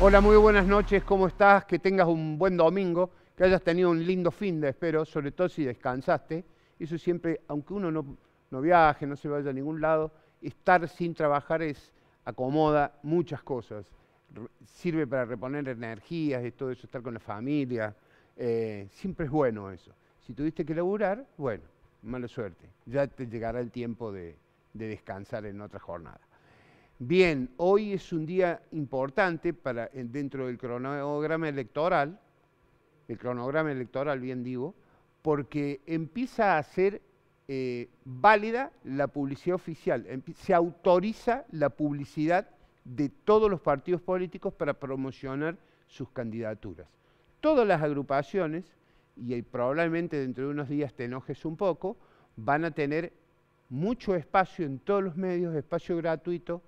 Hola, muy buenas noches, ¿cómo estás? Que tengas un buen domingo, que hayas tenido un lindo fin de espero, sobre todo si descansaste. Eso siempre, aunque uno no, viaje, no se vaya a ningún lado, estar sin trabajar es acomoda muchas cosas. Sirve para reponer energías y todo eso, estar con la familia. Eh, siempre es bueno eso. Si tuviste que laburar, bueno, mala suerte. Ya te llegará el tiempo de descansar en otra jornada. Bien, hoy es un día importante para, eh, dentro del cronograma electoral, el cronograma electoral bien digo, porque empieza a ser eh, válida la publicidad oficial, se autoriza la publicidad de todos los partidos políticos para promocionar sus candidaturas. Todas las agrupaciones, y probablemente dentro de unos días te enojes un poco, van a tener mucho espacio en todos los medios, espacio gratuito,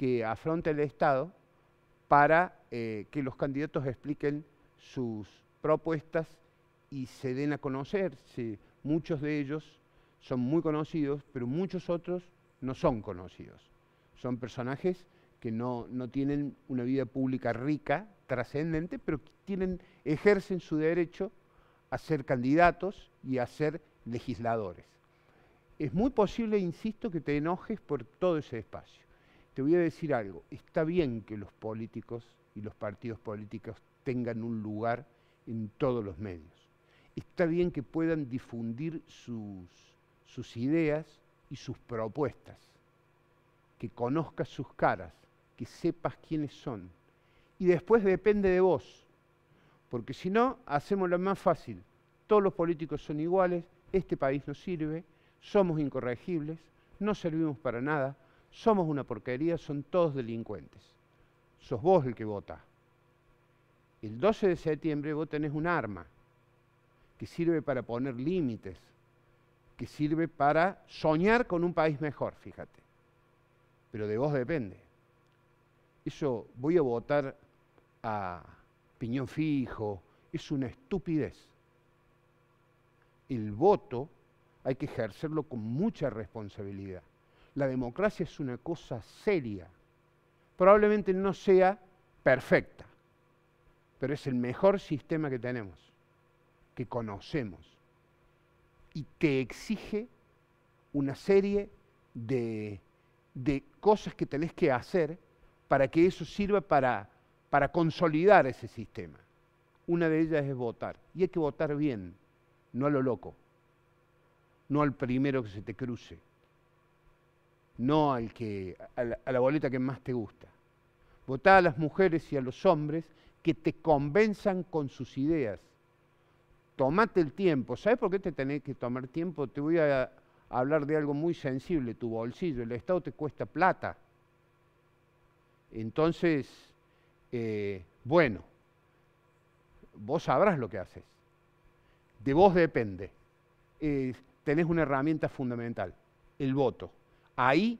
que afronta el Estado para eh, que los candidatos expliquen sus propuestas y se den a conocer. muchos de ellos son muy conocidos, pero muchos otros no son conocidos. Son personajes que no, tienen una vida pública rica, trascendente, pero tienen, ejercen su derecho a ser candidatos y a ser legisladores. Es muy posible, insisto, que te enojes por todo ese espacio te voy a decir algo, está bien que los políticos y los partidos políticos tengan un lugar en todos los medios. Está bien que puedan difundir sus, sus ideas y sus propuestas, que conozcas sus caras, que sepas quiénes son. Y después depende de vos, porque si no, hacemos lo más fácil. Todos los políticos son iguales, este país no sirve, somos incorregibles, no servimos para nada, somos una porquería, son todos delincuentes. Sos vos el que vota. El 12 de septiembre vos tenés un arma que sirve para poner límites, que sirve para soñar con un país mejor, fíjate. Pero de vos depende. Eso voy a votar a piñón fijo, es una estupidez. El voto hay que ejercerlo con mucha responsabilidad la democracia es una cosa seria. Probablemente no sea perfecta, pero es el mejor sistema que tenemos, que conocemos, y que exige una serie de, cosas que tenés que hacer para que eso sirva para, para consolidar ese sistema. Una de ellas es votar, y hay que votar bien, no a lo loco, no al primero que se te cruce no al que, a, la, boleta que más te gusta. Votá a las mujeres y a los hombres que te convenzan con sus ideas. Tomate el tiempo. ¿Sabes por qué te tenés que tomar tiempo? Te voy a hablar de algo muy sensible, tu bolsillo. El Estado te cuesta plata. Entonces, eh, bueno, vos sabrás lo que haces. De vos depende. Eh, tenés una herramienta fundamental, el voto. Ahí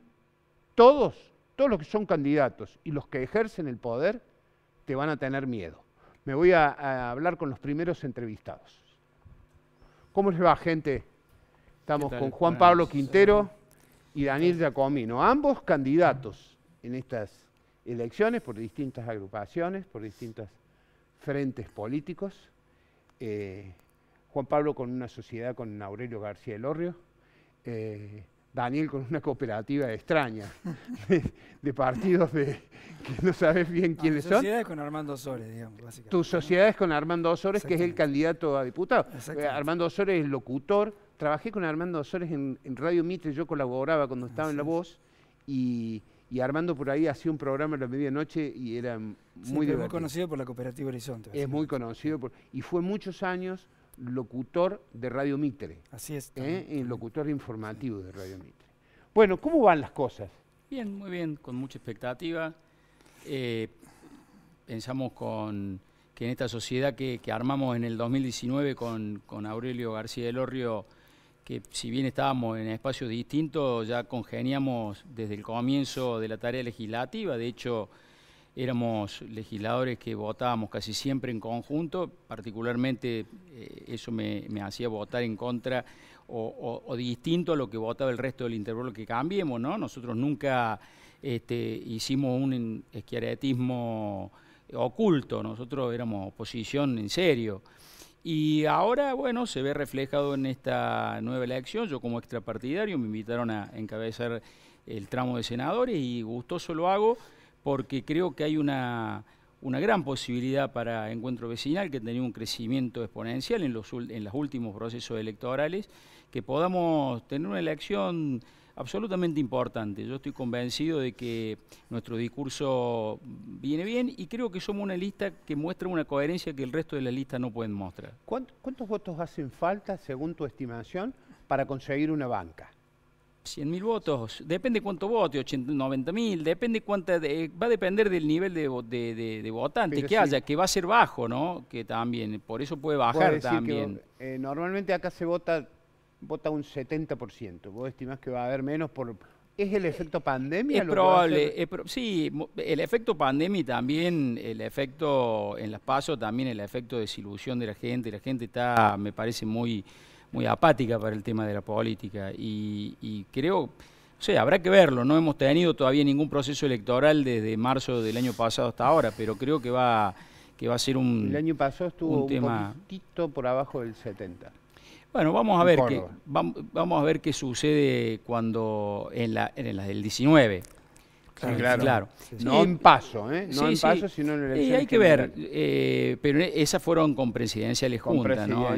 todos, todos los que son candidatos y los que ejercen el poder, te van a tener miedo. Me voy a, hablar con los primeros entrevistados. ¿Cómo les va, gente? Estamos con Juan Pablo Quintero y Daniel Giacomino, ambos candidatos en estas elecciones por distintas agrupaciones, por distintos frentes políticos. Eh, Juan Pablo con una sociedad con Aurelio García Elorrio, eh, Daniel con una cooperativa extraña de, partidos de, que no sabes bien quiénes son. Tu sociedad es con Armando Osores, digamos, Tu es con Armando Osores, que es el candidato a diputado. Eh, Armando Osores es locutor. Trabajé con Armando Osores en, Radio Mitre, yo colaboraba cuando estaba en La Voz y, Armando por ahí hacía un programa en la medianoche y era muy Es muy conocido por la cooperativa Horizonte. Es muy conocido por, y fue muchos años locutor de Radio Mitre. Así es. ¿eh? El locutor informativo de Radio Mitre. Bueno, ¿cómo van las cosas? Bien, muy bien, con mucha expectativa. Eh, pensamos con que en esta sociedad que, armamos en el 2019 con, con Aurelio García del Orrio, que si bien estábamos en espacios distintos, ya congeniamos desde el comienzo de la tarea legislativa. De hecho, éramos legisladores que votábamos casi siempre en conjunto, particularmente eh, eso me, hacía votar en contra o, distinto a lo que votaba el resto del intervalo que cambiemos, ¿no? Nosotros nunca este, hicimos un esquiaretismo oculto, nosotros éramos oposición en serio. Y ahora, bueno, se ve reflejado en esta nueva elección. Yo como extrapartidario me invitaron a encabezar el tramo de senadores y gustoso lo hago porque creo que hay una, gran posibilidad para Encuentro Vecinal, que ha tenido un crecimiento exponencial en los, en los últimos procesos electorales, que podamos tener una elección absolutamente importante. Yo estoy convencido de que nuestro discurso viene bien y creo que somos una lista que muestra una coherencia que el resto de la lista no pueden mostrar. ¿Cuántos votos hacen falta, según tu estimación, para conseguir una banca? 100 mil votos, depende cuánto vote, 80, 90 mil, depende cuánta, va a depender del nivel de, de, votantes que haya, que va a ser bajo, ¿no? Que también, por eso puede bajar también. Eh, normalmente acá se vota, vota un 70%, vos estimás que va a haber menos por... ¿Es el efecto eh, pandemia? Es lo probable, sí, el efecto pandemia también el efecto en las pasos, también el efecto de desilusión de la gente, la gente está, me parece, muy muy apática para el tema de la política y, creo, o sea, habrá que verlo, no hemos tenido todavía ningún proceso electoral desde marzo del año pasado hasta ahora, pero creo que va, que va a ser un El año pasado estuvo un, poquito poquitito por abajo del 70. Bueno, vamos a ver qué vamos a ver qué sucede cuando en la en la del 19. Claro, No en paso, ¿eh? No en paso, sino en elecciones. Y hay que ver, eh, pero esas fueron con presidenciales juntas, ¿no?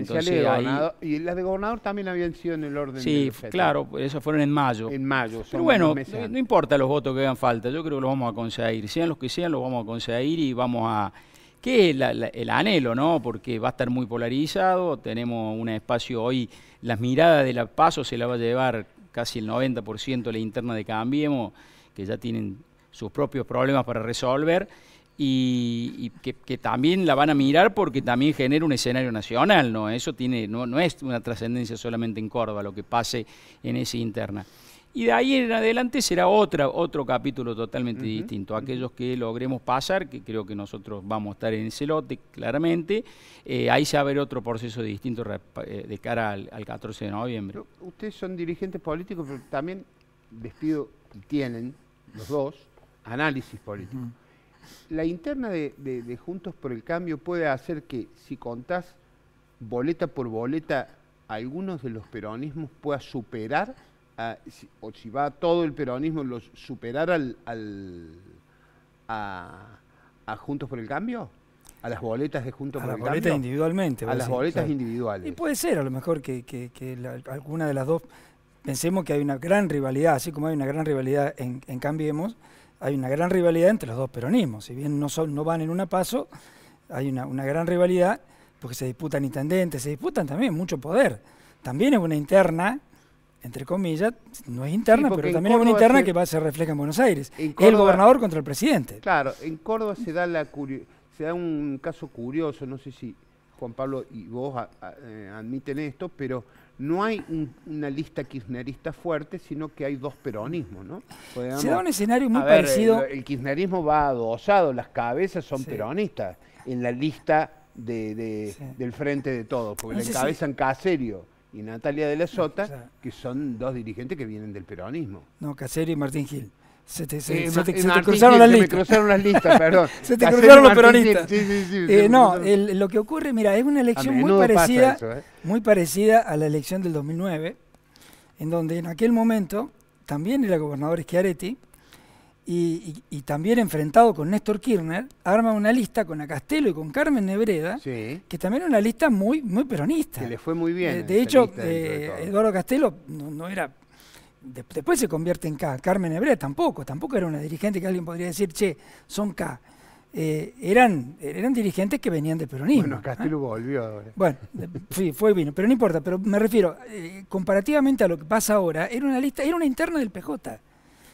Y las de gobernador también habían sido en el orden Sí, claro, esas fueron en mayo. En mayo. Pero bueno, no, importa los votos que hagan falta, yo creo que los vamos a conseguir. Sean los que sean, los vamos a conseguir y vamos a ¿Qué es el anhelo, ¿no? Porque va a estar muy polarizado, tenemos un espacio hoy, las miradas de la PASO se la va a llevar casi el 90% la interna de Cambiemos, que ya tienen sus propios problemas para resolver y, que, también la van a mirar porque también genera un escenario nacional, ¿no? Eso tiene, no, no es una trascendencia solamente en Córdoba lo que pase en esa interna. Y de ahí en adelante será otra, otro capítulo totalmente distinto. Aquellos que logremos pasar, que creo que nosotros vamos a estar en ese lote claramente, eh, ahí se va a ver otro proceso distinto eh, de cara al, 14 de noviembre. ustedes son dirigentes políticos, pero también despido y tienen los dos análisis político. La interna de, Juntos por el Cambio puede hacer que si contás boleta por boleta, algunos de los peronismos pueda superar, o si va todo el peronismo, los superar al, a, Juntos por el Cambio? a las boletas de Juntos por el Cambio. A las boletas individualmente. A las boletas individuales. Y puede ser, a lo mejor, que, alguna de las dos Pensemos que hay una gran rivalidad, así como hay una gran rivalidad en, Cambiemos, hay una gran rivalidad entre los dos peronismos. Si bien no, son, no van en una paso, hay una, gran rivalidad porque se disputan intendentes, se disputan también mucho poder. También es una interna entre comillas, no es interna, pero también es una interna que va, se refleja en Buenos Aires. el gobernador contra el presidente. Claro, en Córdoba se da, la se da un caso curioso, no sé si Juan Pablo y vos eh, admiten esto, pero no hay una lista kirchnerista fuerte, sino que hay dos peronismos, ¿no? Se da un escenario muy parecido. El, kirchnerismo va adosado, las cabezas son peronistas en la lista del frente de todos, porque la le encabezan Caserio y Natalia de la Sota, que son dos dirigentes que vienen del peronismo. No, Caserio y Martín Gil. Se te, eh, cruzaron las listas. Se cruzaron las listas, perdón. se te cruzaron los peronistas. Eh, no, lo que ocurre, mira, es una elección muy parecida, ¿eh? muy parecida a la elección del 2009, en donde en aquel momento también era gobernador Schiaretti y, también enfrentado con Néstor Kirchner, arma una lista con Acastelo y con Carmen Nebreda, que también era una lista muy, muy peronista. Que le fue muy bien. de hecho, Eduardo Castelo no, no era después se convierte en K. Carmen Hebrea tampoco, tampoco era una dirigente que alguien podría decir, che, son K. Eh, eran, eran dirigentes que venían de peronismo. Bueno, Castillo ¿Ah? volvió ahora. Bueno, sí, fue y vino, pero no importa, pero me refiero, eh, comparativamente a lo que pasa ahora, era una lista, era una interna del PJ.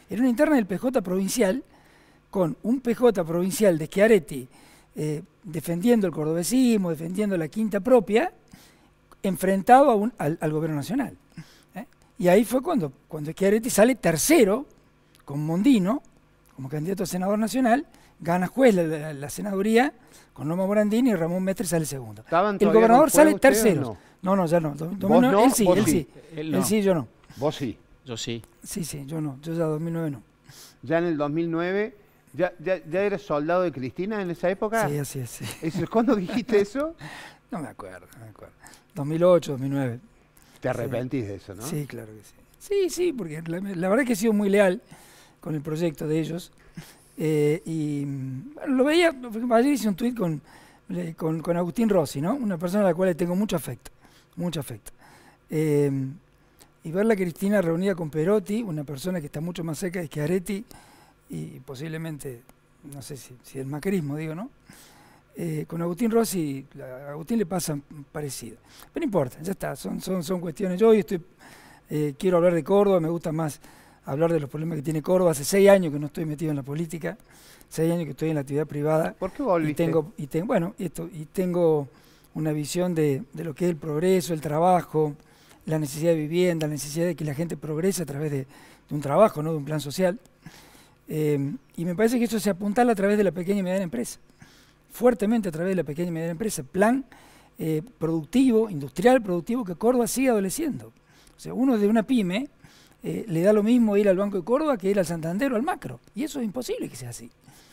Era una interna del PJ provincial, con un PJ provincial de Schiaretti eh, defendiendo el cordobesismo, defendiendo la quinta propia, enfrentado un, al gobierno nacional. Y ahí fue cuando, cuando sale tercero con Mondino como candidato a senador nacional, gana juez la, senaduría con Loma Morandini y Ramón Mestre sale segundo. El gobernador sale tercero. No? no? ya no. no? Él sí, él sí. Él, sí, yo no. Vos sí. Yo sí. Sí, sí, yo no. Yo ya 2009 no. Ya en el 2009, ya, ya, eres soldado de Cristina en esa época. Sí, así es. ¿Cuándo dijiste eso? acuerdo, no me acuerdo. 2008, 2009. Te arrepentís de eso, ¿no? Sí, claro que sí. Sí, sí, porque la, verdad es que he sido muy leal con el proyecto de ellos. Eh, y lo veía, ayer hice un tuit con, con, Agustín Rossi, ¿no? Una persona a la cual tengo mucho afecto, mucho afecto. Eh, y verla Cristina reunida con Perotti, una persona que está mucho más cerca de Schiaretti y posiblemente, no sé si, si el macrismo, digo, ¿no? Eh, con Agustín Rossi, a Agustín le pasa parecido. Pero no importa, ya está, son, cuestiones. Yo hoy estoy, eh, quiero hablar de Córdoba, me gusta más hablar de los problemas que tiene Córdoba. Hace seis años que no estoy metido en la política, seis años que estoy en la actividad privada. ¿Por qué volviste? Y tengo, y bueno, esto, y tengo una visión de, lo que es el progreso, el trabajo, la necesidad de vivienda, la necesidad de que la gente progrese a través de, un trabajo, no de un plan social. Eh, y me parece que eso se apuntala a través de la pequeña y mediana empresa fuertemente a través de la pequeña y mediana empresa, plan eh, productivo, industrial productivo que Córdoba sigue adoleciendo. O sea, uno de una pyme eh, le da lo mismo ir al Banco de Córdoba que ir al Santander o al Macro. Y eso es imposible que sea así.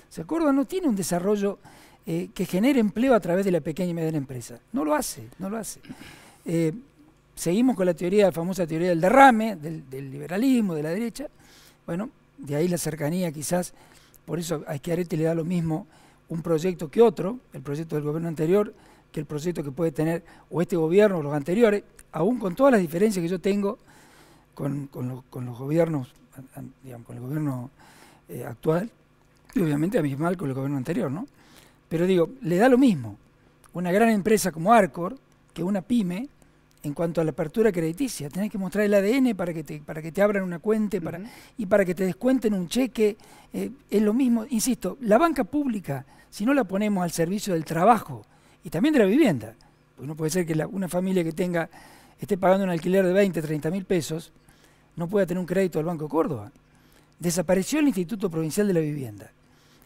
O sea, Córdoba no tiene un desarrollo eh, que genere empleo a través de la pequeña y mediana empresa. No lo hace, no lo hace. seguimos con la teoría, la famosa teoría del derrame, del, liberalismo, de la derecha. Bueno, de ahí la cercanía quizás, por eso a Schiaretti le da lo mismo un proyecto que otro, el proyecto del gobierno anterior, que el proyecto que puede tener o este gobierno o los anteriores, aún con todas las diferencias que yo tengo con, con los gobiernos, digamos, con el gobierno eh, actual, y obviamente a mal con el gobierno anterior, ¿no? Pero digo, le da lo mismo una gran empresa como Arcor, que una pyme, en cuanto a la apertura crediticia. Tenés que mostrar el ADN para que te, para que te abran una cuenta y para que te descuenten un cheque. Eh, es lo mismo, insisto, la banca pública, si no la ponemos al servicio del trabajo y también de la vivienda, pues no puede ser que una familia que tenga esté pagando un alquiler de 20, 30 mil pesos, no pueda tener un crédito del Banco Córdoba. Desapareció el Instituto Provincial de la Vivienda.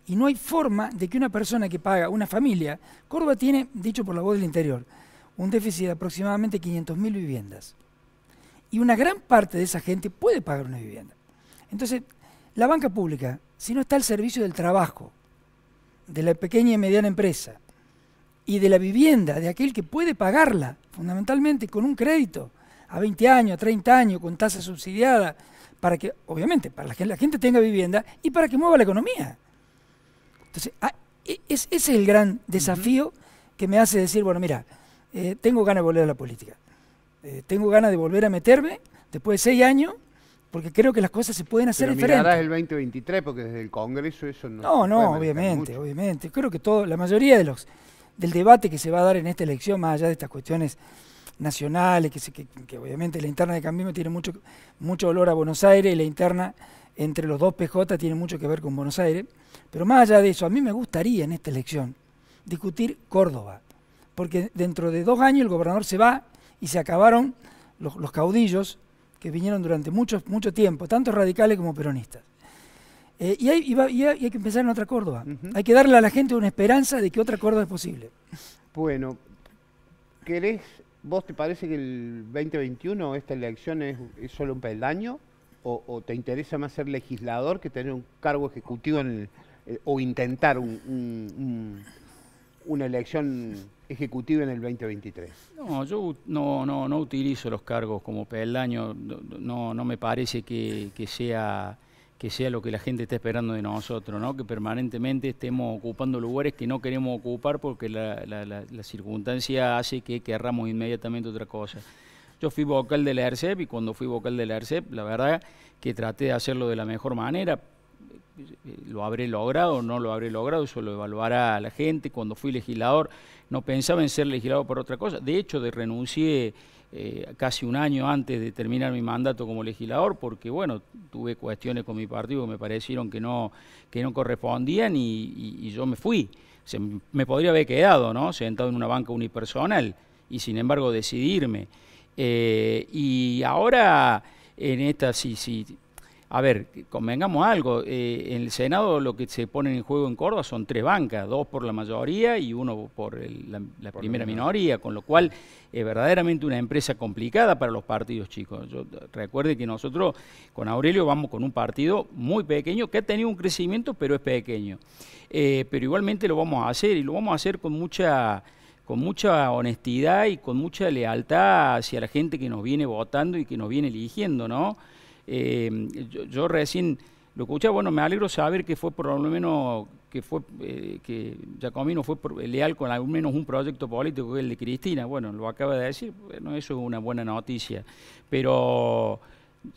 Y no hay forma de que una persona que paga, una familia, Córdoba tiene, dicho por la voz del interior, un déficit de aproximadamente 500.000 viviendas. Y una gran parte de esa gente puede pagar una vivienda. Entonces, la banca pública, si no está al servicio del trabajo, de la pequeña y mediana empresa, y de la vivienda, de aquel que puede pagarla, fundamentalmente con un crédito, a 20 años, a 30 años, con tasa subsidiada, para que, obviamente, para que la gente tenga vivienda y para que mueva la economía. Entonces, ah, e-, ese es el gran desafío que me hace decir, bueno, mira, eh, tengo ganas de volver a la política. Eh, tengo ganas de volver a meterme después de seis años, porque creo que las cosas se pueden hacer Pero diferentes. el 2023, porque desde el Congreso eso no. No, no, obviamente, obviamente. Creo que todo, la mayoría de los del debate que se va a dar en esta elección, más allá de estas cuestiones nacionales, que, obviamente la interna de Cambiemos tiene mucho, mucho olor a Buenos Aires, y la interna entre los dos PJ tiene mucho que ver con Buenos Aires. Pero más allá de eso, a mí me gustaría en esta elección discutir Córdoba, porque dentro de dos años el gobernador se va y se acabaron los, caudillos que vinieron durante mucho, mucho tiempo, tanto radicales como peronistas. Eh, y, hay, hay, que empezar en otra Córdoba. Hay que darle a la gente una esperanza de que otra Córdoba es posible. Bueno, ¿querés, vos te parece que el 2021 esta elección es, solo un peldaño? O, te interesa más ser legislador que tener un cargo ejecutivo eh, o intentar una elección ejecutiva en el 2023? No, yo no, no, no utilizo los cargos como peldaño, no, no me parece que, sea, que sea lo que la gente está esperando de nosotros, ¿no? que permanentemente estemos ocupando lugares que no queremos ocupar porque la, la, circunstancia hace que querramos inmediatamente otra cosa. Yo fui vocal de la ERCEP y cuando fui vocal de la ERCEP, la verdad que traté de hacerlo de la mejor manera, lo habré logrado, no lo habré logrado, eso lo evaluará la gente. Cuando fui legislador no pensaba en ser legislador por otra cosa. De hecho, renuncié eh, casi un año antes de terminar mi mandato como legislador porque, bueno, tuve cuestiones con mi partido que me parecieron que no, que no correspondían y, yo me fui. me podría haber quedado, ¿no? Sentado en una banca unipersonal y, sin embargo, decidirme. Eh, y ahora en esta, si, si a ver, convengamos algo, eh, en el Senado lo que se pone en juego en Córdoba son tres bancas, dos por la mayoría y uno por la, primera minoría, con lo cual es verdaderamente una empresa complicada para los partidos chicos. Yo, eh, recuerde que nosotros con Aurelio vamos con un partido muy pequeño que ha tenido un crecimiento pero es pequeño. Eh, pero igualmente lo vamos a hacer y lo vamos a hacer con mucha con mucha honestidad y con mucha lealtad hacia la gente que nos viene votando y que nos viene eligiendo, ¿no? Em, yo, recién lo escuché, bueno, me alegro saber que fue por lo menos, que fue, eh, que Giacomino fue leal con al menos un proyecto político que el de Cristina. Bueno, lo acaba de decir, bueno, eso es una buena noticia. Pero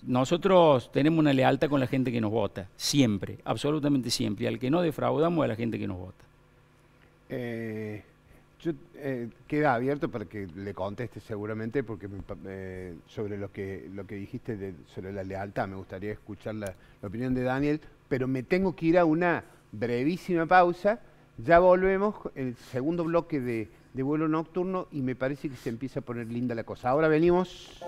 nosotros tenemos una lealtad con la gente que nos vota, siempre, absolutamente siempre. al que no defraudamos a la gente que nos vota. Eh, yo, eh, queda abierto para que le conteste seguramente, porque sobre lo que, lo que dijiste sobre la lealtad, me gustaría escuchar la, opinión de Daniel, pero me tengo que ir a una brevísima pausa. Ya volvemos, el segundo bloque de vuelo nocturno, y me parece que se empieza a poner linda la cosa. Ahora venimos.